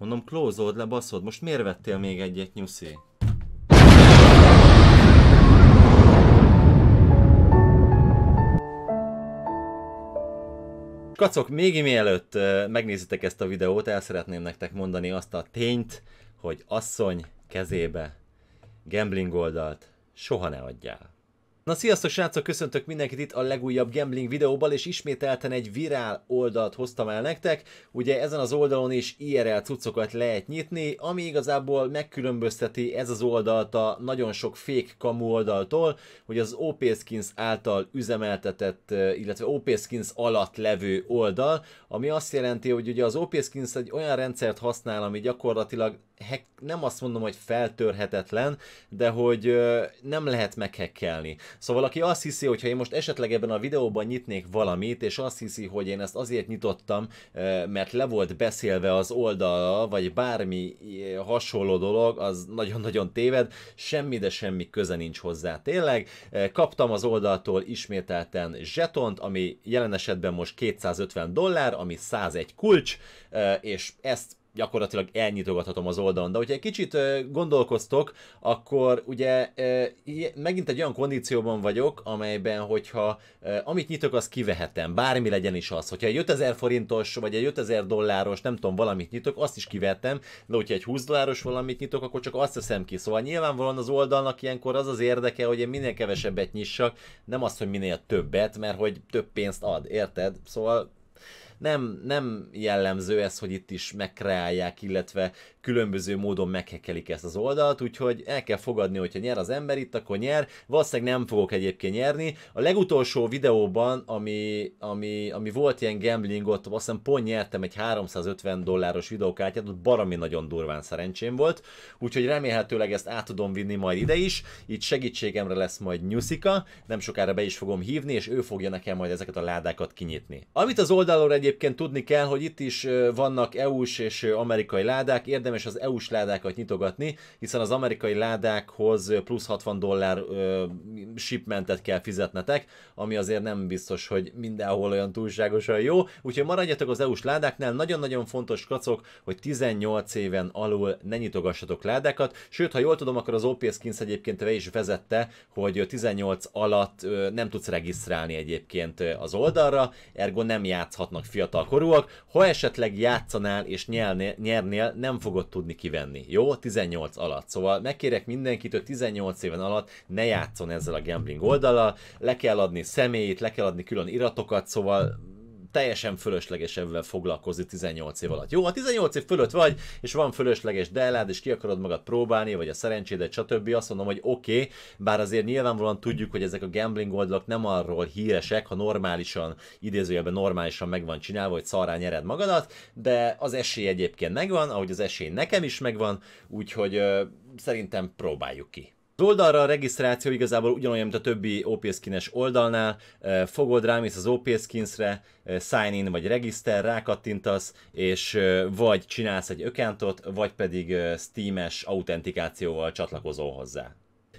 Mondom, klózold le, baszod. Most miért vettél még egyet, nyuszi? Kacok, még mielőtt megnézitek ezt a videót, el szeretném nektek mondani azt a tényt, hogy asszony kezébe gambling oldalt soha ne adjál. Na sziasztok srácok, köszöntök mindenkit itt a legújabb gambling videóban, és ismételten egy virál oldalt hoztam el nektek. Ugye ezen az oldalon is IRL er cuccokat lehet nyitni, ami igazából megkülönbözteti ez az oldalt a nagyon sok fake kamu oldaltól, hogy az OP Skins által üzemeltetett, illetve OP Skins alatt levő oldal, ami azt jelenti, hogy ugye az OP Skins egy olyan rendszert használ, ami gyakorlatilag hack, nem azt mondom, hogy feltörhetetlen, de hogy nem lehet meghekkelni. Szóval aki azt hiszi, hogy ha én most esetleg ebben a videóban nyitnék valamit, és azt hiszi, hogy én ezt azért nyitottam, mert le volt beszélve az oldala, vagy bármi hasonló dolog, az nagyon-nagyon téved, semmi de semmi köze nincs hozzá. Tényleg kaptam az oldaltól ismételten zsetont, ami jelen esetben most 250 dollár, ami 101 kulcs, és ezt gyakorlatilag elnyitogathatom az oldalon. De hogyha egy kicsit gondolkoztok, akkor ugye megint egy olyan kondícióban vagyok, amelyben, hogyha amit nyitok, azt kivehetem, bármi legyen is az. Hogyha egy 5000 forintos, vagy egy 5000 dolláros, nem tudom, valamit nyitok, azt is kivettem, de hogyha egy 20 dolláros valamit nyitok, akkor csak azt teszem ki. Szóval nyilvánvalóan az oldalnak ilyenkor az az érdeke, hogy én minél kevesebbet nyissak, nem azt, hogy minél többet, mert hogy több pénzt ad, érted? Szóval nem, nem jellemző ez, hogy itt is megkreálják, illetve különböző módon meghekelik ezt az oldalt, úgyhogy el kell fogadni, hogyha nyer az ember itt, akkor nyer. Valószínűleg nem fogok egyébként nyerni. A legutolsó videóban, ami, ami, ami volt ilyen gambling, ott azt hiszem pont nyertem egy 350 dolláros videókártyát, ott barami nagyon durván szerencsém volt, úgyhogy remélhetőleg ezt át tudom vinni majd ide is, Itt segítségemre lesz majd Nyuszika, nem sokára be is fogom hívni, és ő fogja nekem majd ezeket a ládákat kinyitni. Amit az oldalról egyébként Egyébként tudni kell, hogy itt is vannak EU-s és amerikai ládák, érdemes az EU-s ládákat nyitogatni, hiszen az amerikai ládákhoz plusz 60 dollár shipmentet kell fizetnetek, ami azért nem biztos, hogy mindenhol olyan túlságosan jó, úgyhogy maradjatok az EU-s ládáknál, nagyon-nagyon fontos kacok, hogy 18 éven alul ne nyitogassatok ládákat, sőt, ha jól tudom, akkor az OPS Skins egyébként is vezette, hogy 18 alatt nem tudsz regisztrálni egyébként az oldalra, ergo nem játszhatnak fiatal fiatal korúak, ha esetleg játszanál és nyelnél, nyernél, nem fogod tudni kivenni, jó? 18 alatt. Szóval megkérek mindenkit, hogy 18 éven alatt ne játszon ezzel a gambling oldalal, le kell adni személyét, le kell adni külön iratokat, szóval teljesen fölösleges ebben foglalkozni 18 év alatt. Jó, ha 18 év fölött vagy, és van fölösleges dellád, és ki akarod magad próbálni, vagy a szerencsédet, stb. Azt mondom, hogy oké, okay, bár azért nyilvánvalóan tudjuk, hogy ezek a gambling oldalak nem arról híresek, ha normálisan, idézőjelben normálisan meg van csinálva, hogy szarrá nyered magadat, de az esély egyébként megvan, ahogy az esély nekem is megvan, úgyhogy ö, szerintem próbáljuk ki. Az oldalra a regisztráció igazából ugyanolyan, mint a többi OP skines oldalnál. Fogod rámész az OP skinsre, sign in vagy regiszter, rákattintasz, és vagy csinálsz egy ökántot, vagy pedig Steam-es autentikációval csatlakozol hozzá.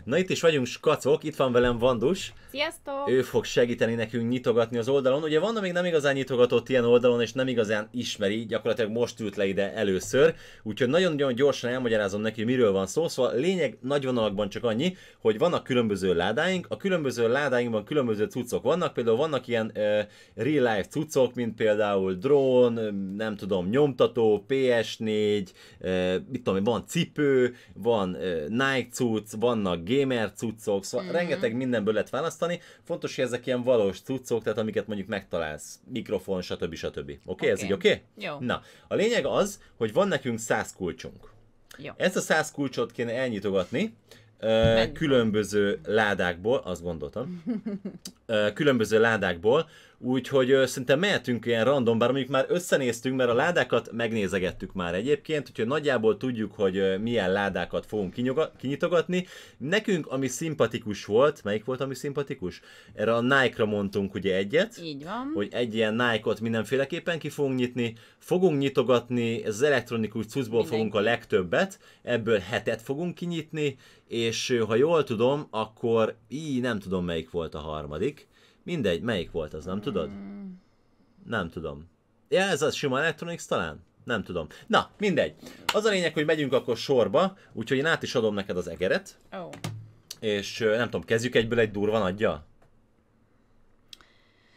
Na itt is vagyunk skacok, itt van velem Vandus. Sziasztok! Ő fog segíteni nekünk nyitogatni az oldalon. Ugye Vanda még nem igazán nyitogatott ilyen oldalon, és nem igazán ismeri, gyakorlatilag most ült le ide először. Úgyhogy nagyon-nagyon gyorsan elmagyarázom neki, miről van szó. Szóval lényeg nagy vonalakban csak annyi, hogy vannak különböző ládáink, a különböző ládáinkban különböző cuccok vannak, például vannak ilyen uh, real life cuccok, mint például drón, nem tudom, nyomtató, PS4, uh, mit tudom, van cipő, van uh, Nike cucc, vannak gamer cuccok, szóval mm-hmm. rengeteg mindenből lehet választani. Fontos, hogy ezek ilyen valós cuccok, tehát amiket mondjuk megtalálsz, mikrofon, stb. stb. Oké, okay, okay. ez így oké? Okay? Jó. Na, a lényeg az, hogy van nekünk száz kulcsunk. Jó. Ezt a száz kulcsot kéne elnyitogatni, különböző ládákból, azt gondoltam, különböző ládákból, Úgyhogy szerintem mehetünk ilyen random, bár mondjuk már összenéztünk, mert a ládákat megnézegettük már egyébként, úgyhogy nagyjából tudjuk, hogy milyen ládákat fogunk kinyitogatni. Nekünk, ami szimpatikus volt, melyik volt, ami szimpatikus? Erre a Nike-ra mondtunk ugye egyet. Így van. Hogy egy ilyen Nike-ot mindenféleképpen ki fogunk nyitni. Fogunk nyitogatni, ez az elektronikus cuccból fogunk a legtöbbet, ebből hetet fogunk kinyitni, és ha jól tudom, akkor így nem tudom melyik volt a harmadik Mindegy, melyik volt az, nem tudod? Nem tudom. Ja, ez a sima Electronics talán? Nem tudom. Na, mindegy. Az a lényeg, hogy megyünk akkor sorba, úgyhogy én át is adom neked az egeret. Oh. És nem tudom, kezdjük egyből egy durva nagyja?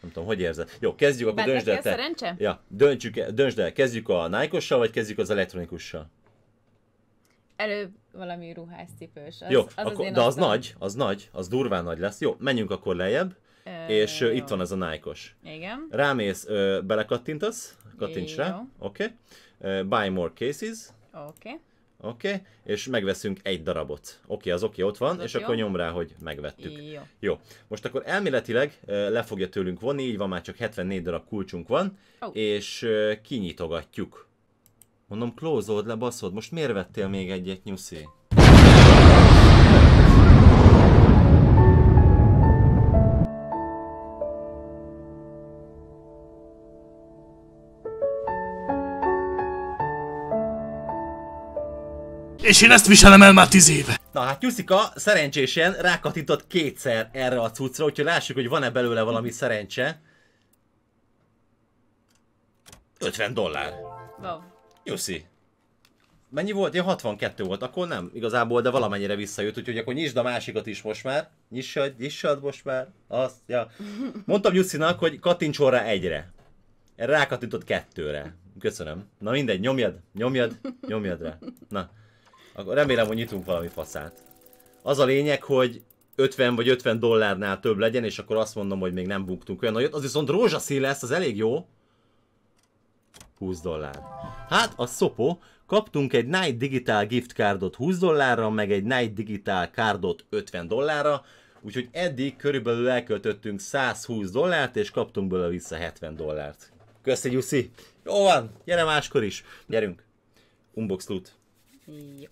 Nem tudom, hogy érzed? Jó, kezdjük, akkor döntsd el. Szerencse? Ja, döntsük, döntsd el. Kezdjük a nike vagy kezdjük az elektronikussal? Előbb valami ruhás cipős. Az, Jó, az akkor, az de az nagy, az nagy, az durván nagy lesz. Jó, menjünk akkor lejjebb és jó. itt van ez a Nike-os. Igen. Rámész, ö, belekattintasz, kattints rá, oké. Okay. Buy more cases. Oké. Okay. Oké, okay, és megveszünk egy darabot. Oké, okay, az oké okay, ott van, az és jó. akkor nyom rá, hogy megvettük. Jó. jó. Most akkor elméletileg le fogja tőlünk vonni, így van, már csak 74 darab kulcsunk van, oh. és kinyitogatjuk. Mondom, klózold le, baszod, most miért vettél még egyet, nyuszi? És én ezt viselem el már tíz éve. Na hát Juszika szerencsésen rákatított kétszer erre a cuccra, úgyhogy lássuk, hogy van-e belőle valami szerencse. 50 dollár. Wow. Jussi. Mennyi volt? Ja, 62 volt, akkor nem igazából, de valamennyire visszajött, úgyhogy akkor nyisd a másikat is most már. Nyissad, nyissad most már. Azt, ja. Mondtam Jussinak, hogy kattintson rá egyre. Rákattintott kettőre. Köszönöm. Na mindegy, nyomjad, nyomjad, nyomjad rá. Na. Akkor Remélem, hogy nyitunk valami faszát. Az a lényeg, hogy 50 vagy 50 dollárnál több legyen, és akkor azt mondom, hogy még nem buktunk olyan nagyot. Az viszont rózsaszín lesz, az elég jó. 20 dollár. Hát, a szopó. Kaptunk egy Night Digital gift cardot 20 dollárra, meg egy Night Digital cardot 50 dollárra. Úgyhogy eddig körülbelül elköltöttünk 120 dollárt, és kaptunk belőle vissza 70 dollárt. Köszi, Jussi! Jó van, gyere máskor is! Gyerünk! Unbox loot! Jó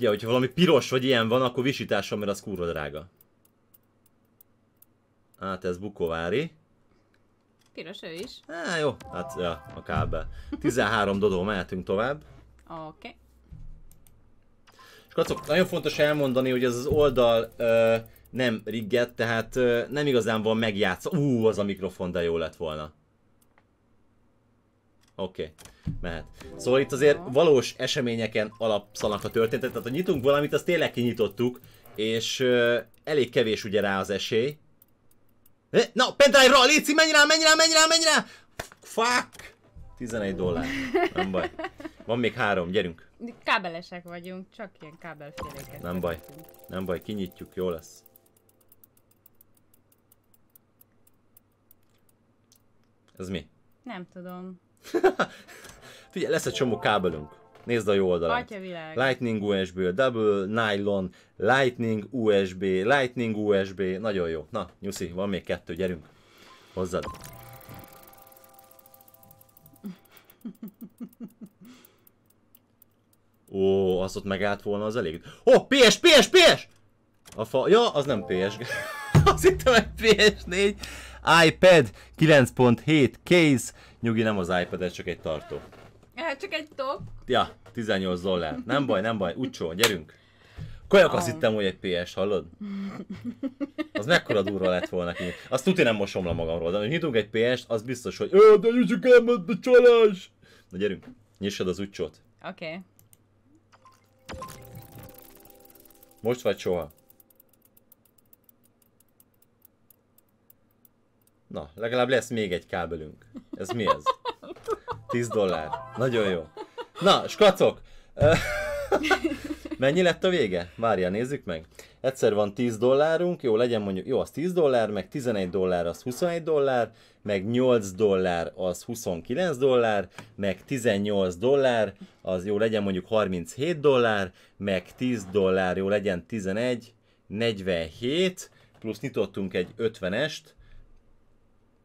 figyelj, hogyha valami piros vagy ilyen van, akkor visításom, mert az kurva drága. Hát ez Bukovári. Piros ő is. Á, jó. Hát, ja, a kábel. 13 dodó, mehetünk tovább. Oké. Okay. És kacok, nagyon fontos elmondani, hogy ez az oldal ö, nem rigget, tehát ö, nem igazán van megjátszva. Ú, az a mikrofon, de jó lett volna. Oké. Okay mehet. Szóval itt azért valós eseményeken alapszanak a történetet, tehát ha nyitunk valamit, azt tényleg kinyitottuk, és uh, elég kevés ugye rá az esély. Na, pendrive-ra, Léci, menj rá, menj rá, menj rá, menj rá! Fuck! 11 dollár, nem baj. Van még három, gyerünk. Kábelesek vagyunk, csak ilyen kábelféléket. Nem baj, nem baj, kinyitjuk, jó lesz. Ez mi? Nem tudom. Figyelj, lesz egy csomó kábelünk. Nézd a jó oldalát. Lightning USB, double, nylon, lightning USB, lightning USB. Nagyon jó. Na, nyuszi, van még kettő, gyerünk. Hozzad. Ó, az ott megállt volna, az elég. Ó, oh, PS, PS, PS! A fa... Ja, az nem PS. az hittem, egy PS4. iPad 9.7 case Nyugi, nem az iPad, ez csak egy tartó. Hát csak egy top. Ja, 18 dollár. Nem baj, nem baj, úgycsó, gyerünk. Kajak azt hittem, hogy egy PS, hallod? Az mekkora durva lett volna ki. Azt tudja nem mosom le magamról, de hogy nyitunk egy PS-t, az biztos, hogy Ö, de nyitjuk el, mert a csalás! Na gyerünk, nyissad az útcsót. Oké. Okay. Most vagy soha. Na, legalább lesz még egy kábelünk. Ez mi ez? 10 dollár. Nagyon jó. Na, skacok! Mennyi lett a vége? Várjál, nézzük meg. Egyszer van 10 dollárunk, jó, legyen mondjuk, jó, az 10 dollár, meg 11 dollár az 21 dollár, meg 8 dollár az 29 dollár, meg 18 dollár az jó, legyen mondjuk 37 dollár, meg 10 dollár, jó, legyen 11, 47, plusz nyitottunk egy 50-est,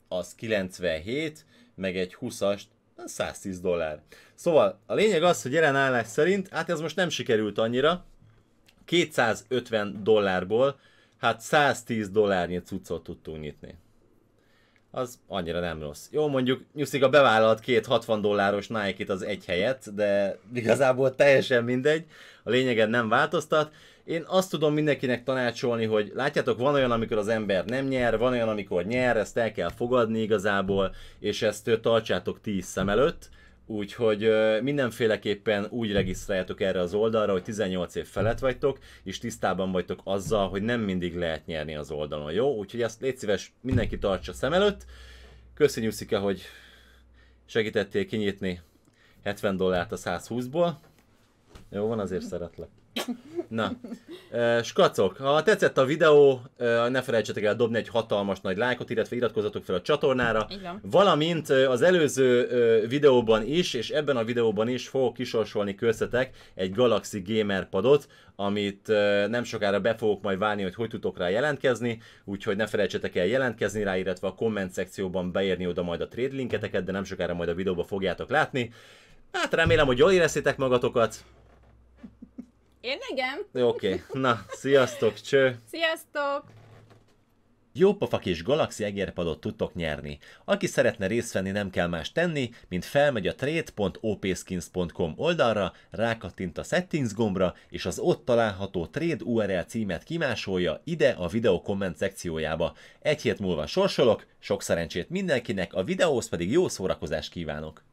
az 97, meg egy 20-ast 110 dollár. Szóval a lényeg az, hogy jelen állás szerint, hát ez most nem sikerült annyira, 250 dollárból, hát 110 dollárnyi cuccot tudtunk nyitni. Az annyira nem rossz. Jó, mondjuk nyuszik a bevállalt két 60 dolláros nike az egy helyet, de igazából teljesen mindegy, a lényegen nem változtat. Én azt tudom mindenkinek tanácsolni, hogy látjátok, van olyan, amikor az ember nem nyer, van olyan, amikor nyer, ezt el kell fogadni igazából, és ezt tartsátok ti szem előtt. Úgyhogy mindenféleképpen úgy regisztráljátok erre az oldalra, hogy 18 év felett vagytok, és tisztában vagytok azzal, hogy nem mindig lehet nyerni az oldalon, jó? Úgyhogy ezt légy szíves, mindenki tartsa szem előtt. Köszönjük, Szika, hogy segítettél kinyitni 70 dollárt a 120-ból. Jó van, azért szeretlek. Na, skacok, ha tetszett a videó, ne felejtsetek el dobni egy hatalmas nagy lájkot, illetve iratkozzatok fel a csatornára. Igen. Valamint az előző videóban is, és ebben a videóban is fogok kisorsolni köztetek egy Galaxy Gamer padot, amit nem sokára be fogok majd válni, hogy hogy tudtok rá jelentkezni, úgyhogy ne felejtsetek el jelentkezni rá, illetve a komment szekcióban beírni oda majd a trade linketeket, de nem sokára majd a videóban fogjátok látni. Hát remélem, hogy jól éreztétek magatokat. Én igen. oké. Okay. Na, sziasztok, cső! Sziasztok! Jópofak és Galaxy egérpadot tudtok nyerni. Aki szeretne részt venni, nem kell más tenni, mint felmegy a trade.opskins.com oldalra, rákattint a settings gombra, és az ott található trade URL er címet kimásolja ide a videó komment szekciójába. Egy hét múlva sorsolok, sok szerencsét mindenkinek, a videóhoz pedig jó szórakozást kívánok!